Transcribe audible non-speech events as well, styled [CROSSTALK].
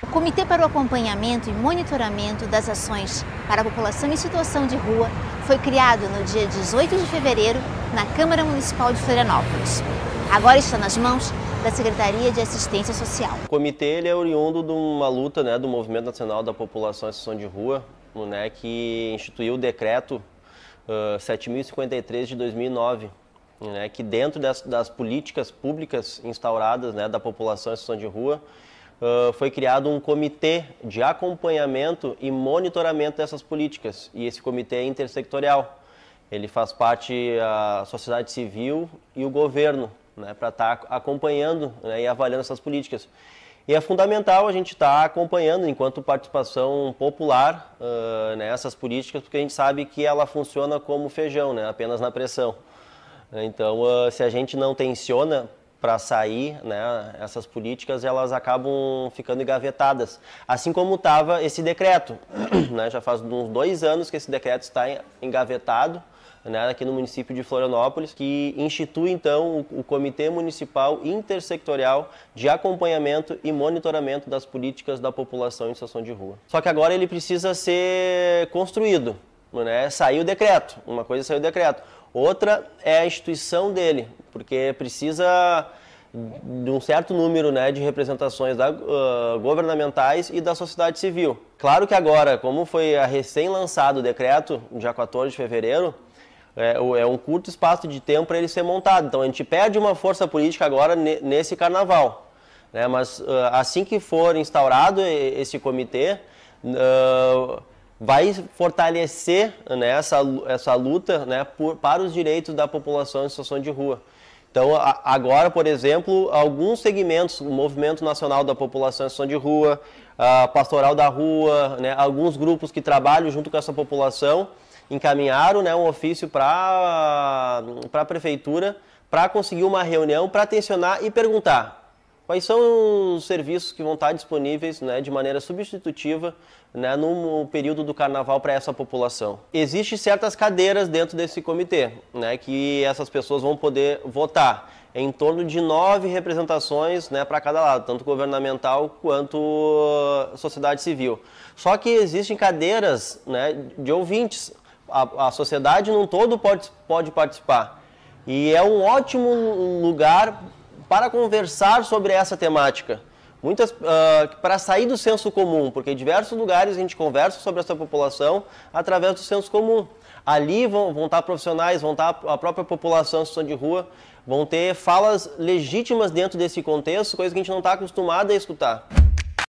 O Comitê para o Acompanhamento e Monitoramento das Ações para a População em Situação de Rua foi criado no dia 18 de fevereiro na Câmara Municipal de Florianópolis. Agora está nas mãos da Secretaria de Assistência Social. O comitê ele é oriundo de uma luta né, do Movimento Nacional da População em Situação de Rua, né, que instituiu o decreto uh, 7.053 de 2009, né, que dentro das, das políticas públicas instauradas né, da população em situação de rua, Uh, foi criado um comitê de acompanhamento e monitoramento dessas políticas. E esse comitê é intersectorial. Ele faz parte da ah, sociedade civil e o governo, né, para estar tá acompanhando né, e avaliando essas políticas. E é fundamental a gente estar tá acompanhando, enquanto participação popular, uh, né, essas políticas, porque a gente sabe que ela funciona como feijão, né, apenas na pressão. Então, uh, se a gente não tensiona para sair, né, essas políticas elas acabam ficando engavetadas. Assim como estava esse decreto, [CLEARS THROAT] né, já faz uns dois anos que esse decreto está engavetado, né, aqui no município de Florianópolis, que institui então o, Comitê Municipal Intersectorial de Acompanhamento e Monitoramento das Políticas da População em Situação de Rua. Só que agora ele precisa ser construído, né? saiu o decreto, uma coisa saiu o decreto, outra é a instituição dele porque precisa de um certo número né, de representações da, uh, governamentais e da sociedade civil. Claro que agora, como foi recém-lançado o decreto, dia 14 de fevereiro, é, é um curto espaço de tempo para ele ser montado. Então a gente perde uma força política agora nesse carnaval. Né? Mas uh, assim que for instaurado esse comitê, uh, vai fortalecer né, essa, essa luta né, por, para os direitos da população em situação de rua. Então, agora, por exemplo, alguns segmentos, o Movimento Nacional da População em Situação de Rua, a Pastoral da Rua, né, alguns grupos que trabalham junto com essa população, encaminharam né, um ofício para a Prefeitura para conseguir uma reunião para tensionar e perguntar Quais são os serviços que vão estar disponíveis né, de maneira substitutiva né, no período do carnaval para essa população? Existem certas cadeiras dentro desse comitê né, que essas pessoas vão poder votar. em torno de nove representações né, para cada lado, tanto governamental quanto uh, sociedade civil. Só que existem cadeiras né, de ouvintes. A, a sociedade num todo pode, pode participar. E é um ótimo lugar para conversar sobre essa temática. Muitas, uh, para sair do senso comum, porque em diversos lugares a gente conversa sobre essa população através do senso comum. Ali vão, vão estar profissionais, vão estar a própria população em situação de rua, vão ter falas legítimas dentro desse contexto, coisa que a gente não está acostumado a escutar.